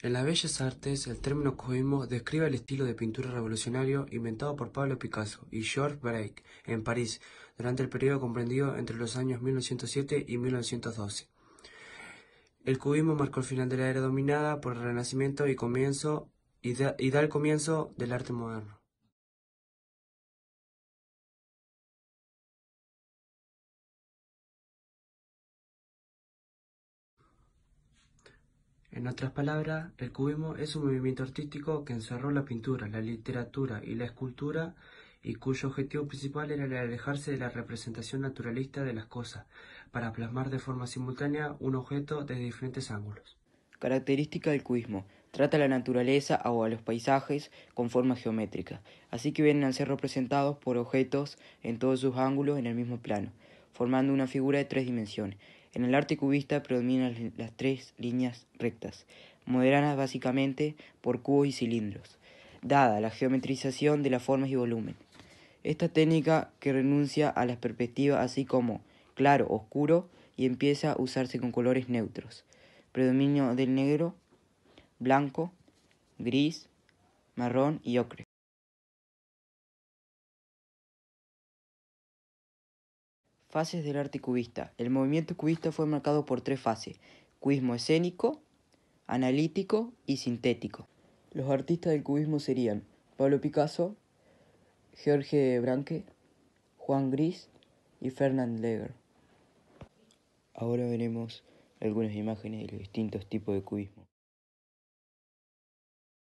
En las bellas artes, el término cubismo describe el estilo de pintura revolucionario inventado por Pablo Picasso y Georges Braque en París durante el periodo comprendido entre los años 1907 y 1912. El cubismo marcó el final de la era dominada por el Renacimiento y, comienzo, y da el comienzo del arte moderno. En otras palabras, el cubismo es un movimiento artístico que encerró la pintura, la literatura y la escultura y cuyo objetivo principal era el alejarse de la representación naturalista de las cosas, para plasmar de forma simultánea un objeto desde diferentes ángulos. Característica del cubismo. Trata a la naturaleza o a los paisajes con forma geométrica, así que vienen a ser representados por objetos en todos sus ángulos en el mismo plano, formando una figura de tres dimensiones. En el arte cubista predominan las tres líneas rectas, moderadas básicamente por cubos y cilindros, dada la geometrización de las formas y volumen. Esta técnica que renuncia a las perspectivas así como claro, oscuro y empieza a usarse con colores neutros. Predominio del negro, blanco, gris, marrón y ocre. Fases del arte cubista. El movimiento cubista fue marcado por tres fases, cubismo escénico, analítico y sintético. Los artistas del cubismo serían Pablo Picasso, Jorge Branque, Juan Gris y Fernand Leger. Ahora veremos algunas imágenes de los distintos tipos de cubismo.